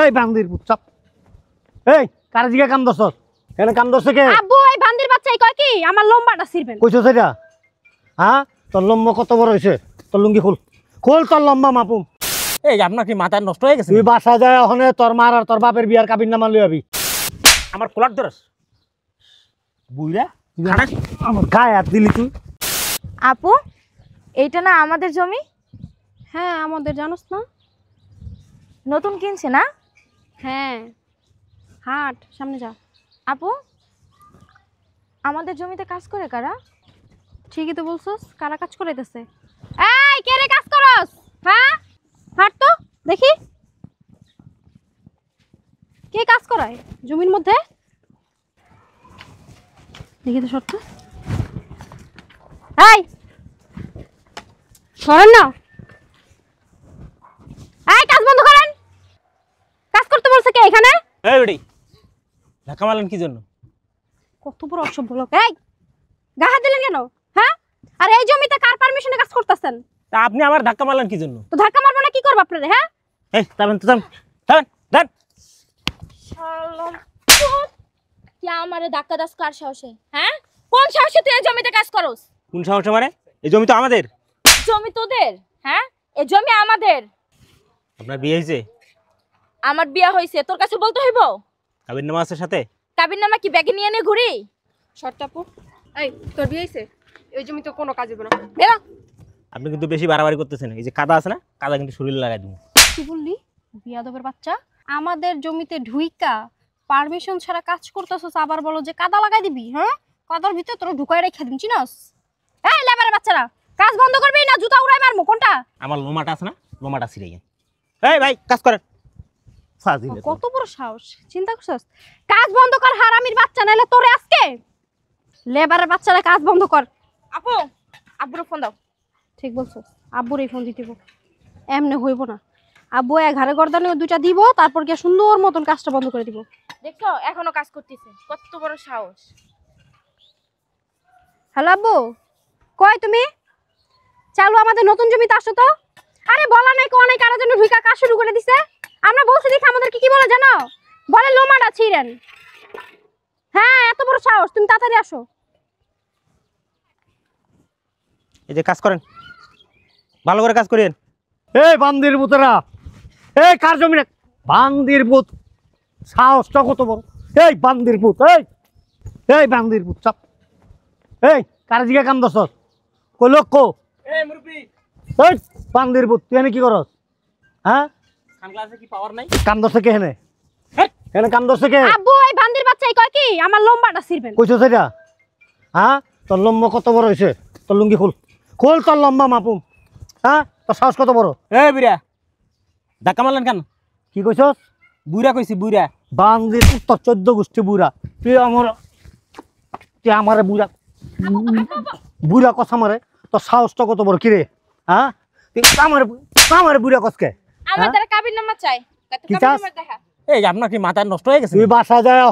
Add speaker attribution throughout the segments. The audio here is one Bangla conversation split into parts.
Speaker 1: এই বান্দির পুত চাপ এই কারে জিগা কাম দছস এনে কাম দছস কে
Speaker 2: আব্বু এই বান্দির বাচ্চা কয় কি আমার লম্বাটা ছিড়বেন
Speaker 1: কইছো সেটা হ্যাঁ তোর লম্বা কত বড় হইছে তোর লুঙ্গি খোল খোল তোর লম্বা মাপুম এই আপনার কি মাথা নষ্ট হয়ে গেছে তুই বাসা যায় ওখানে তোর মার আর তোর বাপের বিয়ার কাবিন নামা লই আবি
Speaker 2: আমার কোলার ধরস
Speaker 1: বুইরা আমার গায়ে হাত দিলি তুই
Speaker 2: আপু এইটা না আমাদের জমি হ্যাঁ আমাদের জানোস না নতুন কিনছে না হ্যাঁ হাট সামনে যা আপু আমাদের জমিতে কাজ করে কারা ঠিকই তো বলছস কারা কাজ করাইতেছে এই কে রে কাজ করস হ্যাঁ হাট তো দেখি কে কাজ করায় জমির মধ্যে দেখি তো শর্ত এই সরেন না এখানে
Speaker 1: এই বেটি ধাক্কা মারলেন কি জন্য
Speaker 2: কত বড় অসভ্য লোক এই গা দিলেন কেন হ্যাঁ আর এই জমিতে কার পারমিশনে কাজ করতেছেন
Speaker 1: তা আপনি আমার ধাক্কা মারলেন কি জন্য
Speaker 2: তো ধাক্কা মারবো না কি করবো আপনারে হ্যাঁ
Speaker 1: এই তাবেন তো তাবেন তাবেন দান
Speaker 2: কি আমারে ধাক্কা দাস কার সাহসে হ্যাঁ কোন সাহসে তুই এই জমিতে কাজ করস
Speaker 1: কোন সাহসে মানে এই জমি তো আমাদের
Speaker 2: জমি তোদের হ্যাঁ এই জমি আমাদের আপনার বিয়ে হয়েছে আমার বিয়া হইছে তোর কাছে বলতে হইব
Speaker 1: কাবির নামা আছে সাথে
Speaker 2: কাবির নামা কি ব্যাগে নিয়ে নে ঘুরি শর্টাপু এই তোর বিয়ে হইছে এই জমি তো কোনো কাজ হবে না
Speaker 1: আপনি কিন্তু বেশি বাড়াবাড়ি করতেছেন এই যে কাদা আছে না কাদা কিন্তু শরীরে লাগাই দিব
Speaker 2: কি বললি বিয়াদবের বাচ্চা আমাদের জমিতে ঢুইকা পারমিশন ছাড়া কাজ করতেছস আবার বলো যে কাদা লাগাই দিবি হ্যাঁ কাদার ভিতরে তোর ঢুকায় রেখে দিন চিনস এই লেবারে বাচ্চারা কাজ বন্ধ করবি না জুতা উড়াই মারমু কোনটা
Speaker 1: আমার লোমাটা আছে না লোমাটা ছিড়ে গেছে এই ভাই কাজ করেন
Speaker 2: কত বড় সাহস চিন্তা করছস কাজ বন্ধ কর হারামির বাচ্চা নাইলে তোরে আজকে লেবারের কাজ বন্ধ কর আপু আব্বুর ফোন দাও ঠিক বলছো আব্বুর এই ফোন দিতে হইব না আব্বু গর্দানে দুইটা দিব তারপর গিয়ে সুন্দর মতন কাজটা বন্ধ করে দিব দেখছো এখনো কাজ করতেছে কত বড় সাহস হ্যালো আব্বু কয় তুমি চালু আমাদের নতুন জমিতে আসো তো আরে বলা নাই কোয়া নাই জন্য ঢুকা কাজ শুরু করে দিছে আমরা বলছি দেখে আমাদেরকে কি বলে জানো বলে লোমাটা ছিঁড়েন হ্যাঁ এত বড় সাহস তুমি তাড়াতাড়ি আসো
Speaker 1: এই যে কাজ করেন ভালো করে কাজ করেন এই বান্দির বুতরা এই কার জমি বান্দির সাহস সাহসটা কত বড় এই বান্দির পুত এই এই বান্দির পুত চাপ এই কার দিকে কাম দশ কই লোক কো এই বান্দির পুত তুই এনে কি করস হ্যাঁ
Speaker 2: সানগ্লাসে বাচ্চা কি আমার লম্বাটা ছিড়বেন কইছো
Speaker 1: সেটা হ্যাঁ লম্বা কত বড় হইছে তোর লুঙ্গি খুল খুল তোর লম্বা মাপুম হ্যাঁ তোর সাহস কত বড় এ বিরা ধাক্কা মারলেন কেন কি কইছস বুড়া কইছি বুড়া বান্দির উত্তর চোদ্দ গোষ্ঠী বুড়া তুই আমার তুই আমারে বুড়া বুড়া কথা মারে তোর তো কত বড় কিরে হ্যাঁ তুই আমার আমার বুড়া কসকে
Speaker 2: হ্যাঁ?
Speaker 1: নষ্ট হয়ে গেছে বাসা আর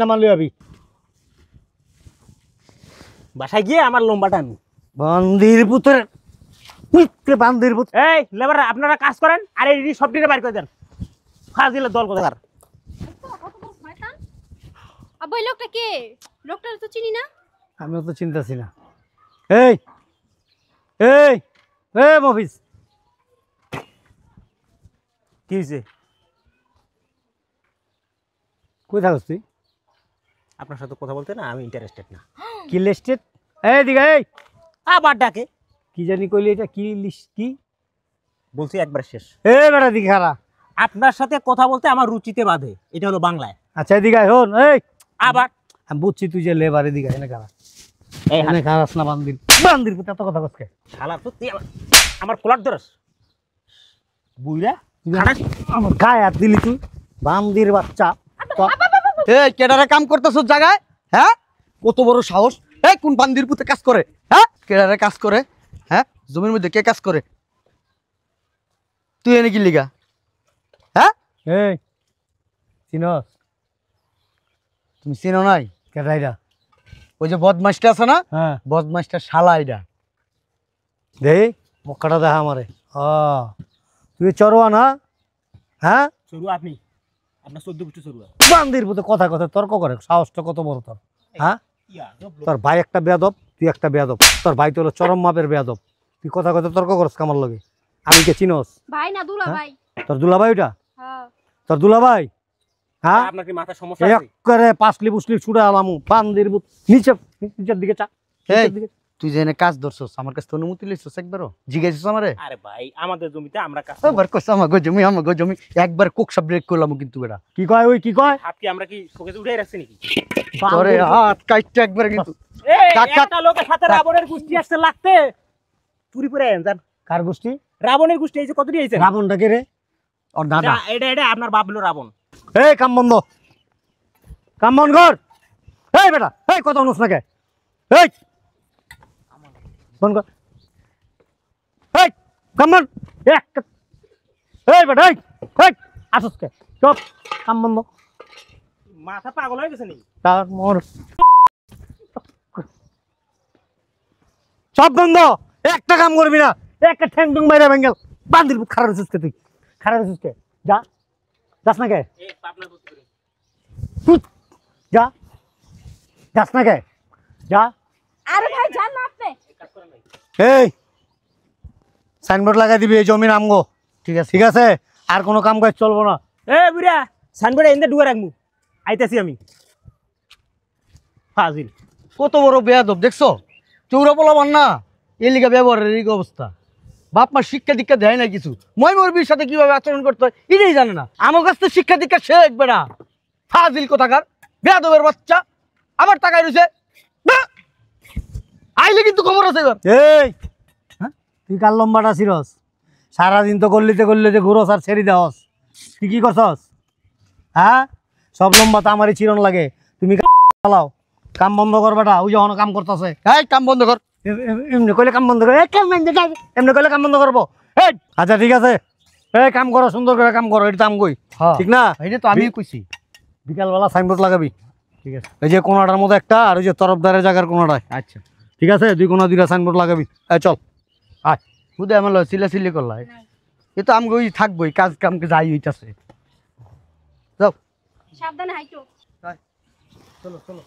Speaker 1: নামা বাসায় আমার আপনারা কাজ করেন আর এই সব দিকে বাইর করে দেন ফাজিলের দল কোথাকার
Speaker 2: লোকটা কে লোকটা তো চিনি না
Speaker 1: আমিও তো চিনতেছি না এই এই মফিস থাকস তুই আপনার সাথে কথা বলতে না আমি ইন্টারেস্টেড না কি লিস্টেড এই এই আবার ডাকে কি জানি কইলি এটা কি লিস্ট কি বলছি একবার শেষ এ দিঘারা আপনার সাথে কথা বলতে আমার রুচিতে বাধে এটা হলো বাংলায় আচ্ছা এদিকে হন এই আবার আমি বুঝছি তুই যে লেবার এদিকে এনে খারাপ এই এনে খারাপ না বান্দির বান্দির তো কথা তো তুই আমার কোলার ধরস বুইরা কেডারে কাম করতেছো হ্যাঁ কত সাহস কোন কাজ করে হ্যাঁ কেডারে কাজ করে হ্যাঁ জমির মধ্যে কে কাজ করে তুই এনে কি হ্যাঁ? তুমি চিনো নাই কেডাইরা ওই যে বদমাসটা আছে না হ্যাঁ বদমাসটা শালা এটা দেই দেখা আমারে হ্যাঁ তুই চরোয়া না হ্যাঁ আপনি আপনার বান্দির মতো কথা কথা তর্ক করে সাহসটা কত বড় তোর হ্যাঁ তোর ভাই একটা বেয়াদব তুই একটা বেয়াদব তোর ভাই তো হলো চরম মাপের বেয়াদব তুই কথা কথা তর্ক করস কামার লগে আমি কে চিনোস
Speaker 2: ভাই না দুলা হ্যাঁ? ভাই তোর দুলা ভাই ওটা হ্যাঁ। তোর দুলা ভাই হ্যাঁ আপনার কি মাথা সমস্যা
Speaker 1: আছে পাঁচলি ছুড়ে বান্দির নিচে নিচের দিকে চা এই তুই যেন কাজ ধরছস আমার কাছে অনুমতি লইছস একবারও জিজ্ঞাসিস আমার আরে ভাই আমাদের জমিতে আমরা কাজ একবার কইছ আমার জমি আমার জমি একবার কোক সাবজেক্ট করলাম কিন্তু এটা কি কয় ওই কি কয় হাত কি আমরা কি শোকেজ উঠাই রাখছি নাকি আরে হাত কাইটটা একবার কিন্তু একটা লোকের সাথে রাবণের গুষ্টি আসছে লাগতে চুরি করে জান কার গুষ্টি রাবণের গুষ্টি এই যে কত দিয়েছে রাবণটা কে রে ওর দাদা এটা এটা আপনার বাপ হলো রাবণ এই কাম বন্ধ কাম বন্ধ কর এই বেটা এই কথা অনুস নাকে এই ফোন কর এই কামন এক এই বেটা এই এই আসুস কে কাম বন্ধ মাথা পাগল হয়ে গেছে নাকি তার মোর সব বন্ধ একটা কাম করবি না একটা ঠ্যাং টুং বাইরে বেঙ্গল বান্দির খারাপ হয়েছিস কে তুই খারাপ হয়েছিস যা যাস না কে যা যাস না কে যা
Speaker 2: আরে ভাই যা না
Speaker 1: এই সাইনবোর্ড লাগাই দিবি এই জমির আমগো ঠিক আছে ঠিক আছে আর কোনো কাম কাজ চলবো না এ বুড়া সাইনবোর্ডে এনে ডুয়া রাখবো আইতেছি আমি ফাজিল কত বড় বেয়া দব দেখছো চৌরা বলবান না এলিগা ব্যবহারের এই অবস্থা বাপ মা শিক্ষা দীক্ষা দেয় না কিছু মই মরবির সাথে কিভাবে আচরণ করতে হয় এটাই জানে না আমার কাছ থেকে শিক্ষা দীক্ষা শেখবে না ফাজিল কোথাকার বেয়াদবের বাচ্চা আবার টাকায় রয়েছে আইলে কিন্তু খবর আছে এবার এই হ্যাঁ? তুই কাল লম্বাটা ছিরস সারাদিন তো গল্লিতে গল্লিতে ঘুরস আর ছেড়ে দেওস তুই কি করছস হ্যাঁ সব লম্বা তো আমারই চিরন লাগে তুমি চালাও কাম বন্ধ কর বেটা ওই যখন কাম করতেছে এই কাম বন্ধ কর এমনি কইলে কাম বন্ধ কর এমনি কইলে কাম বন্ধ করবো এই আচ্ছা ঠিক আছে এই কাম করো সুন্দর করে কাম করো এটা তো আমগই হ্যাঁ। ঠিক না এটা তো আমি কইছি বিকালবেলা সাইনবোর্ড লাগাবি ঠিক আছে এই যে কোনাটার মধ্যে একটা আর ওই যে তরফদারের জায়গার কোনাটায় আচ্ছা ঠিক আছে দুই কোনো দুইটা সাইনবোর্ড লাগাবি চল আয় বুধে আমার সিলা সিলি করলাই এ তো আমি ওই থাকবোই কাজ কাম যাই হইতাছে যাও
Speaker 2: সাবধানে চলো চলো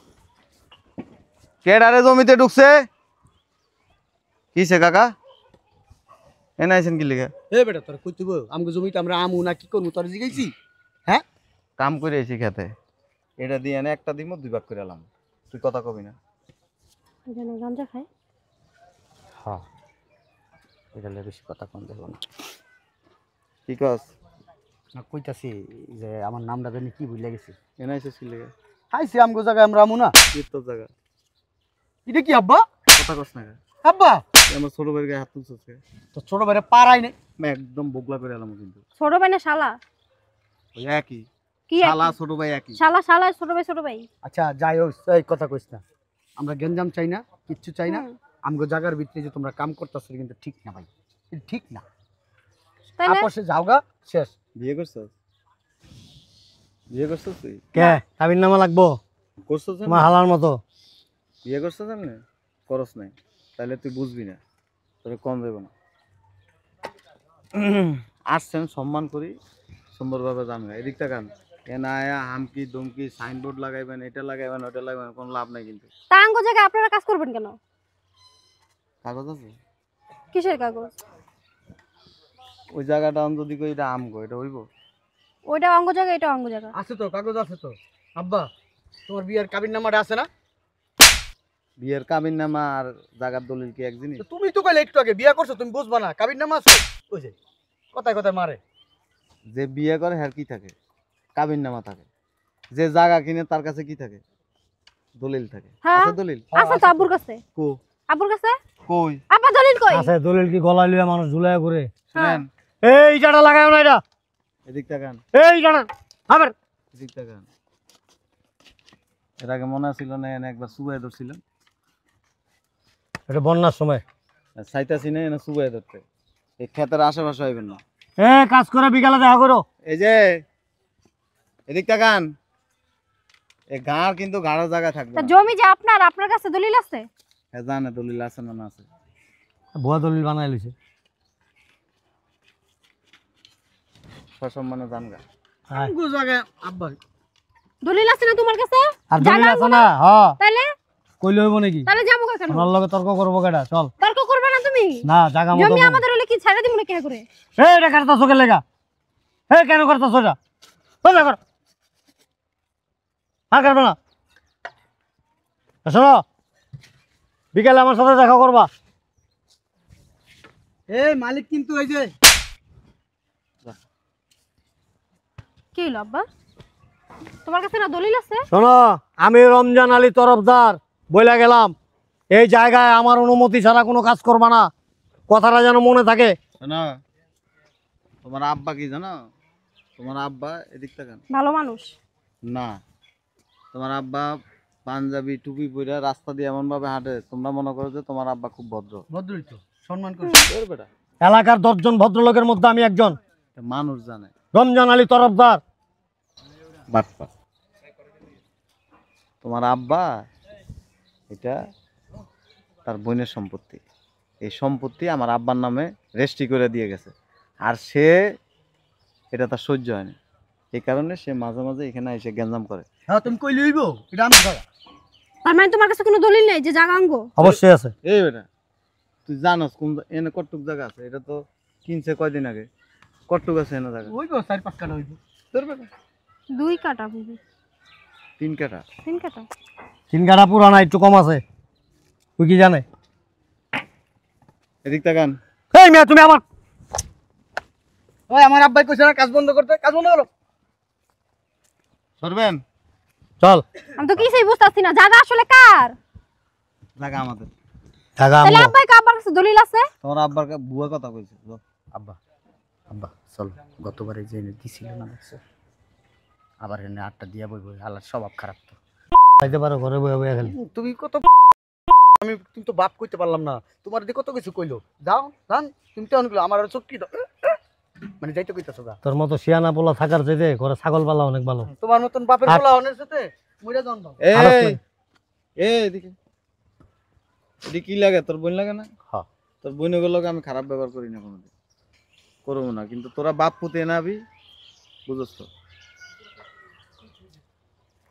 Speaker 3: কেডারে জমিতে ঢুকছে কিসে কাকা এনে আইছেন কি লিখে
Speaker 1: এ বেটা তোর কই তুই আমগো জমিতে আমরা আমু না কি করমু তোর
Speaker 2: জিগাইছি
Speaker 3: হ্যাঁ কাম করে এসে খেতে এটা দিয়ে এনে একটা দিমু দুই ভাগ করে এলাম তুই কথা কবি না
Speaker 2: যেন গাঞ্জা খায়
Speaker 3: হ্যাঁ এটা বেশি কথা কম দেবো না কি আছে না
Speaker 1: কইতাছি যে আমার নামটা জানি কি ভুলে গেছি এনে আইসিস কি লেগে আইসি আমগো জায়গায় আমরা আমু না তোর জায়গা এটা কি আব্বা কথা কস না আব্বা আমার ছোট ভাইয়ের গায়ে
Speaker 3: হাত তুলছিস তো ছোট ভাইয়ের পাড়াই নেই একদম বগলা করে এলাম কিন্তু
Speaker 2: ছোট ভাই না শালা
Speaker 1: ওই একই কি শালা ছোট ভাই একই শালা
Speaker 2: শালা ছোট ভাই ছোট ভাই
Speaker 1: আচ্ছা যাই হোক এই কথা কইছ না আমরা গেঞ্জাম চাই না কিচ্ছু চাই না আমগো জাগার ভিতরে যে তোমরা কাম করতেছ কিন্তু ঠিক না ভাই ঠিক না আপসে যাওগা শেষ বিয়ে করছ
Speaker 3: বিয়ে করছো তুই
Speaker 1: কে কাবিন নামা লাগবো করছো তুমি হালার মতো
Speaker 3: বিয়ে করছো না করস নাই তাহলে তুই বুঝবি না তবে কম দেব না আসছেন সম্মান করি সুন্দরভাবে জানগা এদিকটা গান এনায়া হামকি দমকি সাইনবোর্ড লাগাইবেন এটা লাগাইবেন ওটা লাগাইবেন কোনো লাভ নাই কিন্তু
Speaker 2: তাঙ্গ জায়গায় আপনারা কাজ করবেন কেন কাগজ আছে কিসের কাগজ
Speaker 3: ওই জায়গাটা আমি যদি কই এটা আম আমগো এটা হইব
Speaker 2: ওইটা অঙ্গ জায়গা এটা অঙ্গ জায়গা আছে তো কাগজ আছে তো
Speaker 1: আব্বা তোমার বিয়ার কাবিন নামাটা আছে না
Speaker 3: বিয়ের কাবিন নামা আর জাগার দলিল কি এক জিনিস
Speaker 1: তুমি তো কইলে একটু আগে বিয়ে করছো তুমি বুঝবা না কাবিন নামা আছে ওই যে কথায় কথায় মারে
Speaker 3: যে বিয়ে করে হ্যার কি থাকে কাবিন নামা থাকে যে জায়গা কিনে তার কাছে কি থাকে
Speaker 1: দলিল থাকে হ্যাঁ আছে দলিল
Speaker 2: আছে তো আবুর কাছে কো আবুর কাছে কই আপা দলিল কই আছে
Speaker 1: দলিল কি গলা লইয়া মানুষ ঝুলায় ঘুরে শুনেন হ্যাঁ। এই জাটা লাগায় না এটা এদিক তাকান এই জাটা আবার এদিক তাকান এর আগে মনে ছিল
Speaker 3: না এনে একবার সুবাই ধরছিল
Speaker 1: এটা বন্যার সময়
Speaker 3: চাইতাছি না এনে সুবাই ধরতে এই ক্ষেতের আশেপাশে হইবেন না
Speaker 1: এ কাজ করে বিকালে দেখা করো
Speaker 3: এই যে এদিক তাকান এ গাঁড় কিন্তু গাঁড়ার জায়গায় থাকবে
Speaker 2: জমি যে আপনার আপনার কাছে দলিল আছে
Speaker 3: হ্যাঁ জানে দলিল আছে না আছে ভুয়া দলিল বানাই লইছে সসম্মানে জান গা
Speaker 2: কেন
Speaker 1: আমার লগে তর্ক করবো কেডা চল
Speaker 2: না তুমি না জাগা মতো জমি বল।
Speaker 1: এটা কাটতাছো কে লেগা এই কেন করতাছো এটা তোমরা কর হ্যাঁ কাটবে না শোনো বিকেলে আমার সাথে দেখা করবা এ মালিক কিন্তু এই যে
Speaker 2: কি হলো তোমার কাছে না দলিল আছে
Speaker 1: শোনো আমি রমজান আলী তরফদার বইলা গেলাম এই জায়গায় আমার অনুমতি ছাড়া কোনো কাজ করবা না কথাটা যেন মনে থাকে
Speaker 3: তোমার আব্বা কি জানো তোমার আব্বা এদিক
Speaker 1: থেকে ভালো মানুষ
Speaker 3: না তোমার আব্বা পাঞ্জাবি টুপি পরে রাস্তা দিয়ে এমন ভাবে হাঁটে তোমরা মনে করো যে তোমার আব্বা খুব ভদ্র
Speaker 1: ভদ্রই তো সম্মান করি বেটা এলাকার দশজন ভদ্রলোকের মধ্যে আমি একজন মানুষ জানে রমজান আলী তরফদার বাটপা তোমার আব্বা
Speaker 3: এটা তার বোনের সম্পত্তি এই সম্পত্তি আমার আব্বার নামে রেজিস্ট্রি করে দিয়ে গেছে আর সে এটা তার সহ্য হয়নি এই কারণে সে মাঝে মাঝে এখানে এসে গ্যাঞ্জাম করে হ্যাঁ তুমি কই লইব এটা আমার জায়গা
Speaker 2: মানে তোমার কাছে কোনো দলিল নাই যে জায়গা আঙ্গো
Speaker 3: অবশ্যই আছে এই বেটা তুই জানোস কোন এনে কটুক জায়গা আছে এটা তো কিনছে কয়দিন আগে কটুক আছে এনে জায়গা ওই
Speaker 2: গো
Speaker 1: চার পাঁচ কাটা হইব
Speaker 2: তোর বেটা দুই কাটা
Speaker 3: তিন
Speaker 1: কাটা তিন কাটা তিন কাটা পুরানা একটু কম আছে তুই কি জানে এদিক
Speaker 3: তাকান
Speaker 2: এই মিয়া তুমি আমার ওই আমার আব্বাই কইছে না কাজ বন্ধ করতে কাজ বন্ধ করো
Speaker 3: সরবেন চল
Speaker 2: আমি তো কিছুই বুঝতাছি না জায়গা আসলে কার
Speaker 3: জায়গা আমাদের জায়গা তাহলে আব্বাই
Speaker 2: কাবার কাছে দলিল আছে
Speaker 3: আব্বার বুয়া কথা কইছে আব্বা
Speaker 1: আব্বা চল গতবারে যে দিছিল না দেখছো আবার এনে আটটা দিয়া বই বই স্বভাব খারাপ তো খাইতে পারো ঘরে তুমি কত আমি তুমি তো বাপ কইতে পারলাম না তোমার দিকে কত কিছু কইলো যাও জান তুমি তো অনেকগুলো আমার চটকি দাও মানে কইতাছো গা তোর থাকার ঘরে ছাগল পালা অনেক ভালো তোমার মতন বাপের সাথে মইরা জন্ম
Speaker 3: এদিকে এদিকে কি লাগে তোর লাগে না হ্যাঁ তোর আমি খারাপ ব্যবহার করি না কোনোদিন করবো না কিন্তু তোরা বাপ পুতে নাবি বুঝস তো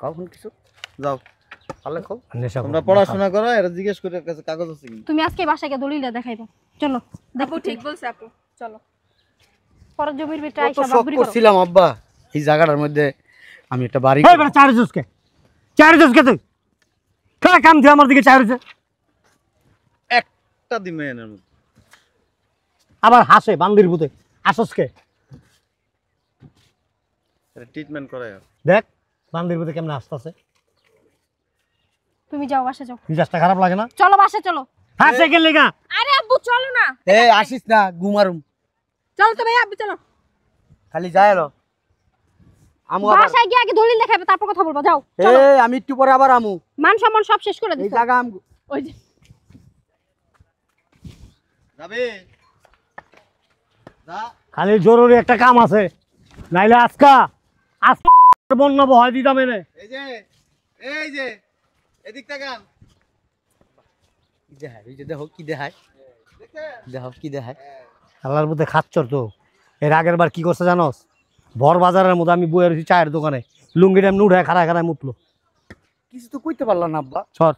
Speaker 3: কখন কিছু যাও তোমরা জিজ্ঞেস কাগজ আছে
Speaker 2: তুমি আজকে বাসাকে দলিলটা দেখাইবা চলো দেখো ঠিক বলছে আপু চলো পরের জমির ভিতরে আইসা শখ বাবরি
Speaker 1: আব্বা এই জায়গাটার মধ্যে আমি একটা বাড়ি এই চার জুসকে চার জুসকে তুই কাম আমার দিকে চার জুস
Speaker 3: একটা দিমে মধ্যে
Speaker 1: আবার হাসে বান্দির ভূতে আসসকে ট্রিটমেন্ট করায় দেখ বান্দির ভূতে কেমনে আসতেছে
Speaker 2: তুমি যাও বাসা যাও
Speaker 1: মিজাজটা খারাপ লাগে না
Speaker 2: চলো বাসা চলো হাসে গেলে গা আরে আব্বু চলো না
Speaker 1: এই আসিস না ঘুমারুম
Speaker 2: চলো তো ভাই চলো খালি যায় এলো আগে কথা
Speaker 1: খালি জরুরি একটা কাম আছে নাইলে আজকা আজকা বন্যা বহায় দিতাম এনে এই যে দেখো কি দেখায় দেখো কি দেখায় হ্যাঁ। আল্লাহর মধ্যে খাচ্ছর তো এর আগের বার কী করছে জানোস বর বাজারের মধ্যে আমি বইয়ের রয়েছি চায়ের দোকানে লুঙ্গিটা ট্যাম উঠায় খাড়ায় খাড়ায় মুতলো কিছু তো কইতে পারলাম না আব্বা
Speaker 2: সর